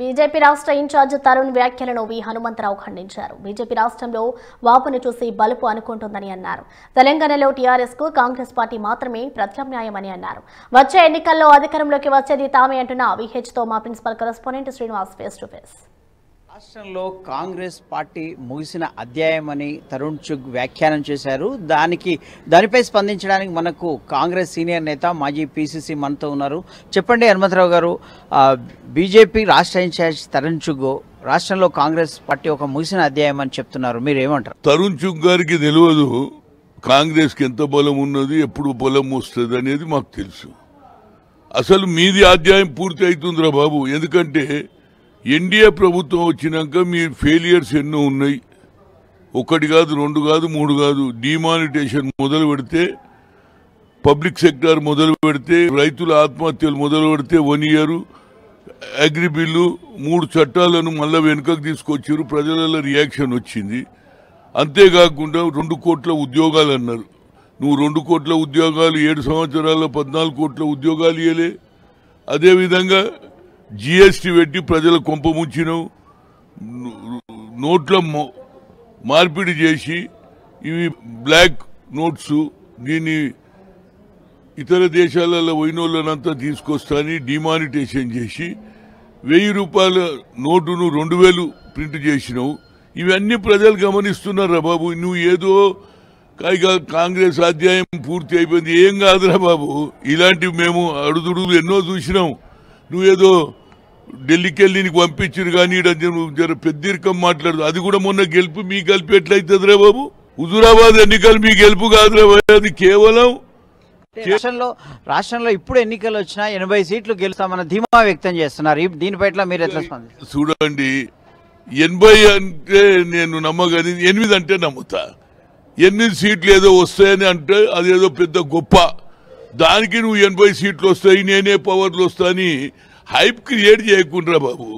BJP రాష్ట్ర incharge Tarun వ్యాఖ్యలను వి హనుమంతరావు ఖండించారు బీజేపీ రాష్ట్రంలో వాపును చూసి బలుపు అనుకుంటుందని అన్నారు తెలంగాణలో టీఆర్ఎస్ కు కాంగ్రెస్ పార్టీ మాత్రమే ప్రత్యామ్నాయమని అన్నారు వచ్చే ఎన్నికల్లో అధికారంలోకి వచ్చేది తామే అంటున్న విహెచ్తో మా principal correspondent Srinivas face to face రాష్ట్రంలో కాంగ్రెస్ పార్టీ ముగిసిన అధ్యాయం అని తరుణ్ చుగ్ వ్యాఖ్యానం చేశారు దానికి దానిపై స్పందించడానికి మనకు కాంగ్రెస్ సీనియర్ నేత మాజీ పీసీసీ మనతో ఉన్నారు చెప్పండి హనుమంతరావు గారు బీజేపీ రాష్ట్ర ఇన్ఛార్జ్ తరుణ్ చుగ్ రాష్ట్రంలో కాంగ్రెస్ పార్టీ ఒక ముగిసిన అధ్యాయం అని చెప్తున్నారు మీరు ఏమంటారు తరుణ్ చుగ్ గారికి తెలియదు కాంగ్రెస్కి ఎంత బలం ఉన్నది ఎప్పుడు బలం వస్తుంది అనేది మాకు తెలుసు అసలు మీది అధ్యాయం పూర్తి అవుతుందిరా బాబు ఎందుకంటే ఎన్డీఏ ప్రభుత్వం వచ్చినాక మీ ఫెయిలియర్స్ ఎన్నో ఉన్నాయి ఒకటి కాదు రెండు కాదు మూడు కాదు డిమానిటేషన్ మొదలు పెడితే పబ్లిక్ సెక్టార్ మొదలు పెడితే రైతుల ఆత్మహత్యలు మొదలు పెడితే వన్ ఇయర్ అగ్రి బిల్లు మూడు చట్టాలను మళ్ళీ వెనుకకు తీసుకొచ్చారు ప్రజలలో రియాక్షన్ వచ్చింది అంతేకాకుండా రెండు కోట్ల ఉద్యోగాలు అన్నారు నువ్వు రెండు కోట్ల ఉద్యోగాలు ఏడు సంవత్సరాల్లో పద్నాలుగు కోట్ల ఉద్యోగాలు ఇవ్వలే అదేవిధంగా జిఎస్టీ పెట్టి ప్రజల కొంప ముంచినవు నోట్ల మార్పిడి చేసి ఇవి బ్లాక్ నోట్స్ దీన్ని ఇతర దేశాలలో పోయినోళ్ళనంతా తీసుకొస్తాని డిమానిటేషన్ చేసి వెయ్యి రూపాయల నోటును రెండు వేలు ప్రింట్ చేసినావు ఇవన్నీ ప్రజలు గమనిస్తున్నారా బాబు నువ్వు ఏదో కాంగ్రెస్ అధ్యాయం పూర్తి అయిపోయింది ఏం కాదురా బాబు ఇలాంటివి మేము అడుదుడులు ఎన్నో చూసినాం నువ్వేదో ఢిల్లీకి వెళ్ళి నీకు పంపించారు కానీ జర పెద్దరికం మాట్లాడదు అది కూడా మొన్న గెలుపు మీ కలిపి ఎట్లయితుంది రే బాబు హుజురాబాద్ ఎన్నికలు మీ గెలుపు కాదురా అది కేవలం రాష్ట్రంలో రాష్ట్రంలో ఇప్పుడు ఎన్నికలు వచ్చినా ఎనభై సీట్లు గెలుస్తామన్న ధీమా వ్యక్తం చేస్తున్నారు దీనిపట్ల మీరు ఎట్లా చూడండి ఎనభై అంటే నేను నమ్మగలిగింది ఎనిమిది అంటే నమ్ముతా ఎనిమిది సీట్లు ఏదో వస్తాయని అంటే అదేదో పెద్ద గొప్ప దానికి నువ్వు ఎనభై సీట్లు వస్తాయి నేనే పవర్లు వస్తాయని హైప్ క్రియేట్ చేయకుండా బాబు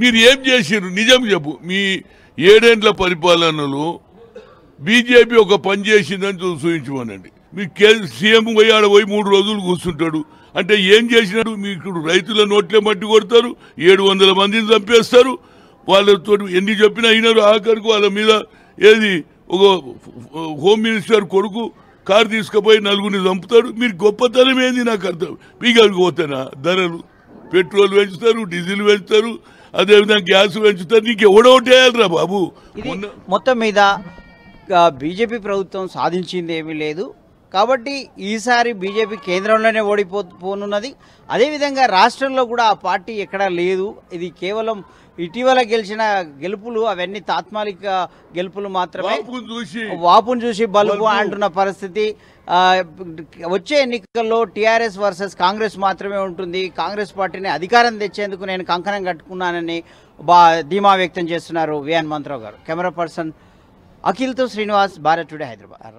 మీరు ఏం చేసిరు నిజం చెప్పు మీ ఏడేండ్ల పరిపాలనలు బీజేపీ ఒక పని చేసిందని చూపించమనండి మీరు సీఎం పోయి ఆడ పోయి మూడు రోజులు కూర్చుంటాడు అంటే ఏం చేసినాడు మీకు రైతుల నోట్లే మట్టి కొడతారు ఏడు వందల మందిని చంపేస్తారు వాళ్ళతో ఎన్ని చెప్పినా అయినారు ఆఖరికి వాళ్ళ మీద ఏది ఒక హోమ్ మినిస్టర్ కొడుకు కారు తీసుకుపోయి నలుగురిని చంపుతాడు మీరు గొప్పతనం ఏంది నాకు అర్థం పీగలకు పోతేనా ధరలు పెట్రోల్ పెంచుతారు డీజిల్ పెంచుతారు అదేవిధంగా గ్యాస్ పెంచుతారు నీకు ఎవడోటేయాలరా బాబు మొత్తం మీద బీజేపీ ప్రభుత్వం సాధించింది ఏమీ లేదు కాబట్టి ఈసారి బీజేపీ కేంద్రంలోనే ఓడిపోనున్నది అదేవిధంగా రాష్ట్రంలో కూడా ఆ పార్టీ ఎక్కడా లేదు ఇది కేవలం ఇటీవల గెలిచిన గెలుపులు అవన్నీ తాత్మాలిక గెలుపులు మాత్రమే వాపును చూసి బలుపు అంటున్న పరిస్థితి వచ్చే ఎన్నికల్లో టీఆర్ఎస్ వర్సెస్ కాంగ్రెస్ మాత్రమే ఉంటుంది కాంగ్రెస్ పార్టీని అధికారం తెచ్చేందుకు నేను కంకణం కట్టుకున్నానని బా ధీమా వ్యక్తం చేస్తున్నారు విఎన్ మంత్రావు గారు కెమెరా పర్సన్ అఖిల్తో శ్రీనివాస్ భారత్ టుడే హైదరాబాద్